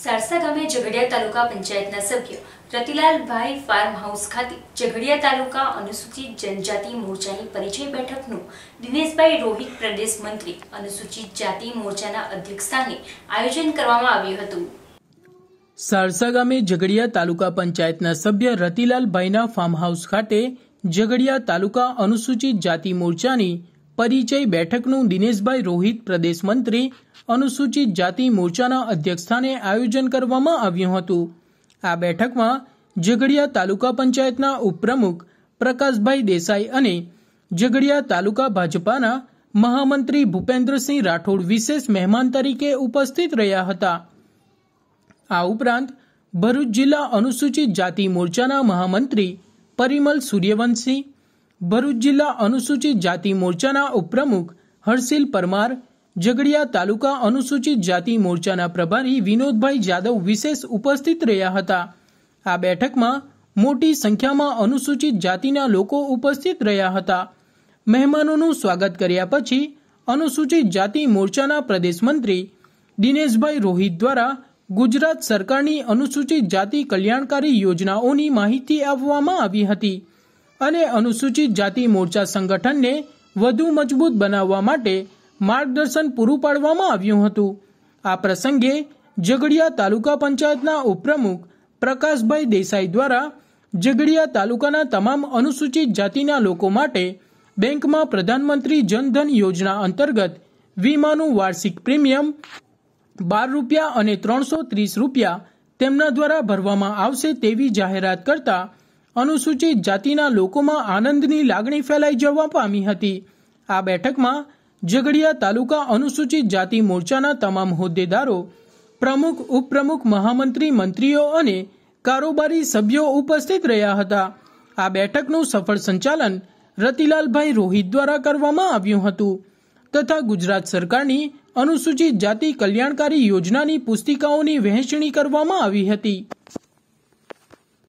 સારસા ગામે ઝઘડિયા તાલુકા પંચાયતના સભ્ય રતિલાલભાઈ ફાર્મ હાઉસ ખાતે ઝઘડિયા તાલુકા અનુસૂચિત જનજાતિ મોરચાની પરિચય બેઠકનું દિનેશભાઈ રોહિત પ્રદેશ મંત્રી અનુસૂચિત જાતિ મોરચાના અધ્યક્ષસ્થાને આયોજન કરવામાં આવ્યું હતું સારસા ગામે ઝઘડિયા તાલુકા પંચાયતના સભ્ય રતિલાલભાઈના ફાર્મ હાઉસ ખાતે ઝઘડિયા તાલુકા અનુસૂચિત જાતિ મોરચાની પરિચય બેઠકનું દિનેશભાઈ રોહિત પ્રદેશ મંત્રી અનુસૂચિત જાતિ મોરચાના અધ્યક્ષસ્થાને આયોજન કરવામાં આવ્યું હતું આ બેઠકમાં ઝઘડિયા તાલુકા પંચાયતના ઉપપ્રમુખ પ્રકાશભાઈ દેસાઈ અને ઝઘડિયા તાલુકા ભાજપાના મહામંત્રી ભૂપેન્દ્રસિંહ રાઠોડ વિશેષ મહેમાન તરીકે ઉપસ્થિત રહ્યા હતા આ ઉપરાંત ભરૂચ જિલ્લા અનુસૂચિત જાતિ મોરચાના મહામંત્રી પરિમલ સૂર્યવંશી ભરૂચ જિલ્લા અનુસૂચિત જાતિ મોરચાના ઉપપ્રમુખ હર્ષિલ પરમાર ઝઘડિયા તાલુકા અનુસૂચિત જાતિ મોરચાના પ્રભારી વિનોદભાઈ જાદવ વિશેષ ઉપસ્થિત રહ્યા હતા આ બેઠકમાં મોટી સંખ્યામાં અનુસૂચિત જાતિના લોકો ઉપસ્થિત રહ્યા હતા મહેમાનોનું સ્વાગત કર્યા પછી અનુસૂચિત જાતિ મોરચાના પ્રદેશ મંત્રી દિનેશભાઈ રોહિત દ્વારા ગુજરાત સરકારની અનુસૂચિત જાતિ કલ્યાણકારી યોજનાઓની માહિતી આપવામાં આવી હતી અને અનુસૂચિત જાતિ મોરચા સંગઠનને વધુ મજબૂત બનાવવા માટે માર્ગદર્શન પૂરું પાડવામાં આવ્યું હતું આ પ્રસંગે ઝઘડિયા તાલુકા પંચાયતના ઉપપ્રમુખ પ્રકાશભાઈ દેસાઈ દ્વારા ઝઘડિયા તાલુકાના તમામ અનુસૂચિત જાતિના લોકો માટે બેંકમાં પ્રધાનમંત્રી જનધન યોજના અંતર્ગત વીમાનું વાર્ષિક પ્રીમિયમ બાર રૂપિયા અને ત્રણસો ત્રીસ રૂપિયા તેમના દ્વારા ભરવામાં આવશે તેવી જાહેરાત કરતાં અનુસૂચિત જાતિના લોકોમાં આનંદની લાગણી ફેલાઈ જવા પામી હતી આ બેઠકમાં ઝઘડિયા તાલુકા અનુસૂચિત જાતિ મોરચાના તમામ હોદ્દેદારો પ્રમુખ ઉપપ્રમુખ મહામંત્રી મંત્રીઓ અને કારોબારી સભ્યો ઉપસ્થિત રહ્યા હતા આ બેઠકનું સફળ સંચાલન રતિલાલભાઈ રોહિત દ્વારા કરવામાં આવ્યું હતું તથા ગુજરાત સરકારની અનુસૂચિત જાતિ કલ્યાણકારી યોજનાની પુસ્તિકાઓની વહેંચણી કરવામાં આવી હતી